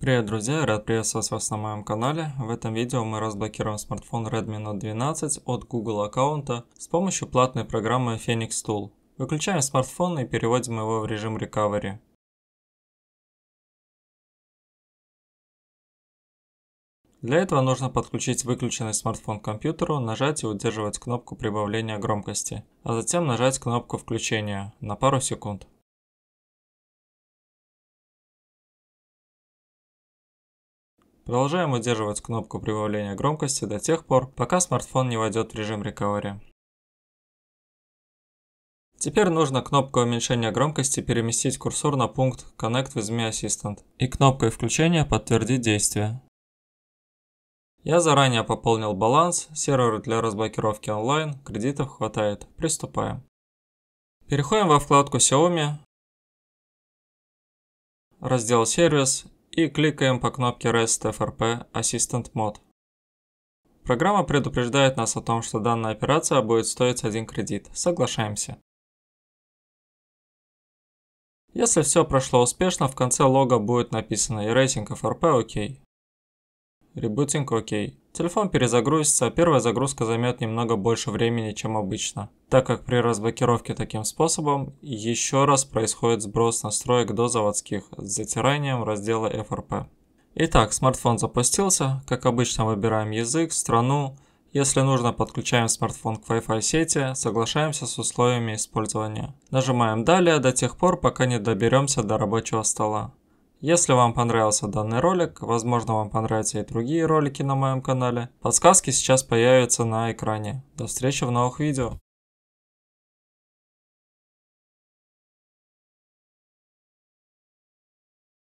Привет, друзья! Рад приветствовать вас на моем канале. В этом видео мы разблокируем смартфон Redmi Note 12 от Google аккаунта с помощью платной программы Phoenix Tool. Выключаем смартфон и переводим его в режим Recovery. Для этого нужно подключить выключенный смартфон к компьютеру, нажать и удерживать кнопку прибавления громкости, а затем нажать кнопку включения на пару секунд. Продолжаем удерживать кнопку прибавления громкости до тех пор, пока смартфон не войдет в режим Recovery. Теперь нужно кнопкой уменьшения громкости переместить курсор на пункт Connect with Me Assistant и кнопкой включения подтвердить действие. Я заранее пополнил баланс, серверы для разблокировки онлайн, кредитов хватает. Приступаем. Переходим во вкладку Xiaomi, раздел «Сервис» и кликаем по кнопке REST FRP Assistant Mode. Программа предупреждает нас о том, что данная операция будет стоить один кредит. Соглашаемся. Если все прошло успешно, в конце лога будет написано и рейтинг FRP OK, Ребутинг OK. Телефон перезагрузится, а первая загрузка займет немного больше времени, чем обычно, так как при разблокировке таким способом еще раз происходит сброс настроек до заводских с затиранием раздела FRP. Итак, смартфон запустился, как обычно выбираем язык, страну, если нужно, подключаем смартфон к Wi-Fi сети, соглашаемся с условиями использования. Нажимаем «Далее» до тех пор, пока не доберемся до рабочего стола. Если вам понравился данный ролик, возможно вам понравятся и другие ролики на моем канале. Подсказки сейчас появятся на экране. До встречи в новых видео.